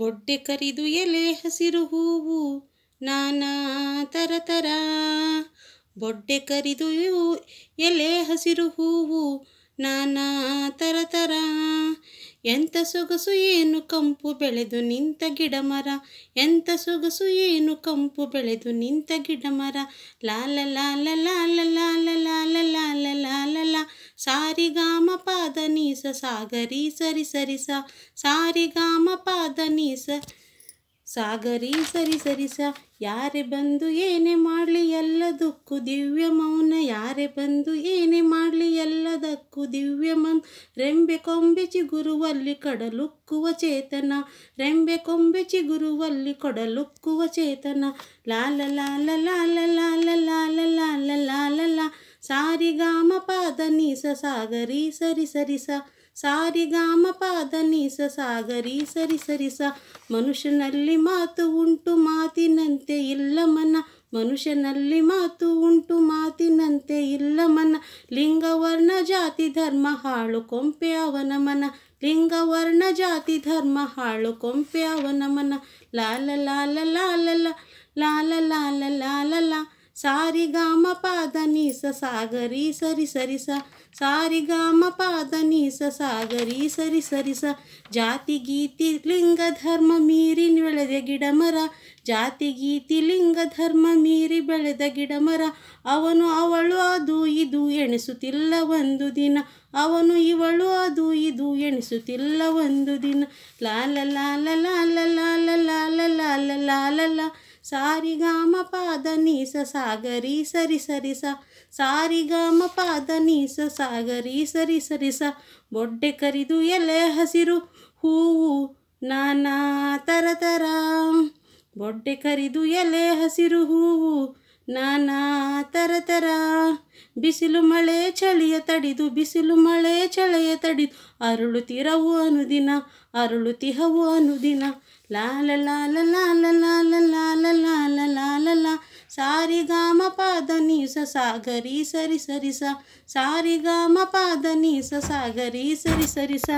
ಬೊಡ್ಡೆ ಕರಿದು ಎಲೆ ಹಸಿರು ಹೂವು ನಾನಾ ತರತರ ಬೊಡ್ಡೆ ಕರಿದು ಎಲೆ ಹಸಿರು ಹೂವು ನಾನಾ ತರತರ ಎಂಥ ಸೊಗಸು ಏನು ಕಂಪು ಬೆಳೆದು ನಿಂತ ಗಿಡ ಮರ ಎಂಥ ಸೊಗಸು ಏನು ಕಂಪು ಬೆಳೆದು ನಿಂತ ಗಿಡ ಮರ ಲಾಲ ಲಾಲ ಲಾಲ ಸಾರಿ ಗಾಮ ಪಾದ ನೀಸ ಸಾಗರಿ ಸರಿ ಸರಿ ಸಾರಿ ಗಾಮ ಪಾದ ನೀಸ ಸಾಗರಿ ಸರಿ ಸರಿ ಸ ಯಾರೇ ಬಂದು ಏನೇ ಮಾಡಲಿ ಎಲ್ಲದಕ್ಕೂ ದಿವ್ಯ ಮೌನ ಯಾರೇ ಬಂದು ಏನೇ ಮಾಡಲಿ ಎಲ್ಲದಕ್ಕೂ ದಿವ್ಯ ಮನ್ ರೆಂಬೆ ಕೊಂಬೆ ಚಿಗುರುವಲ್ಲಿ ಕಡಲುಕ್ಕುವ ಚೇತನ ರೆಂಬೆ ಕೊಂಬೆ ಚಿಗುರುವಲ್ಲಿ ಕೊಡಲುಕ್ಕುವ ಚೇತನ ಲಾಲ ಲಾಲ ಲಾಲ ಲಾ ಸಾರಿ ಗಾಮ ಪಾದ ನೀಸ ಸಾಗರಿ ಸರಿ ಸರಿ ಸ ಸಾರಿ ಗಾಮ ಪಾದ ನೀಸ ಸಾಗರಿ ಸರಿ ಸರಿ ಸ ಮನುಷ್ಯನಲ್ಲಿ ಮಾತು ಉಂಟು ಮಾತಿನಂತೆ ಇಲ್ಲ ಮನ ಮನುಷ್ಯನಲ್ಲಿ ಮಾತು ಉಂಟು ಮಾತಿನಂತೆ ಇಲ್ಲ ಮನ ಲಿಂಗವರ್ಣ ಜಾತಿ ಧರ್ಮ ಹಾಳು ಕೊಂಪೆ ಅವನ ಮನ ಲಿಂಗ ವರ್ಣ ಜಾತಿ ಧರ್ಮ ಹಾಳು ಕೊಂಪೆ ಅವನ ಮನ ಲಾಲ ಲಾಲ ಲಾಲ ಲಾಲ ಲಾಲ ಲಾಲ ಲಾಲ ಸಾರಿ ಗಾಮ ಪಾದ ನೀಸ ಸಾಗರಿ ಸರಿ ಸರಿ ಸಾರಿ ಗಾಮ ಪಾದ ನೀಸ ಸಾಗರಿ ಸರಿ ಸರಿ ಸ ಜಾತಿ ಗೀತಿ ಲಿಂಗ ಧರ್ಮ ಮೀರಿ ಬೆಳೆದ ಗಿಡ ಮರ ಜಾತಿ ಗೀತಿ ಲಿಂಗ ಧರ್ಮ ಮೀರಿ ಬೆಳೆದ ಗಿಡ ಮರ ಅವನು ಅವಳು ಅದು ಇದು ಎಣಿಸುತ್ತಿಲ್ಲ ಒಂದು ದಿನ ಅವನು ಇವಳು ಅದು ಇದು ಎಣಿಸುತ್ತಿಲ್ಲ ಒಂದು ದಿನ ಲಾಲ ಲಾಲ ಲಾಲ ಸಾರಿ ಗಾಮ ಪಾದ ನೀಸ ಸಾಗರಿ ಸರಿ ಸರಿ ಸಾರಿ ಗಾಮ ಪಾದ ನೀಸ ಸಾಗರಿ ಸರಿ ಸರಿ ಬೊಡ್ಡೆ ಕರಿದು ಎಲೆ ಹಸಿರು ಹೂವು ನಾನಾ ತರ ತರ ಬೊಡ್ಡೆ ಕರಿದು ಎಲೆ ಹಸಿರು ಹೂವು ನಾನಾ ತರ ತರ ಬಿಸಿಲು ಮಳೆ ಚಳಿಯ ತಡಿದು ಬಿಸಿಲು ಮಳೆ ಚಳೆಯ ತಡಿದು ತಿರವು ಅನುದಿನ ತಿಹವು ಅನುದಿನ ಲಾಲ ಲಾಲ ಲಾಲ ಲಾಲ ಲಾಲ ಲಾಲ ಲಾಲ ಲಾ ಸಾರಿ ಗಾಮ ಪಾದ ನೀಸ ಸಾಗರಿ ಸರಿ ಸರಿ ಸಾರಿ ಗಾಮ ಪಾದ ನೀಸ ಸಾಗರಿ ಸರಿ ಸರಿಸ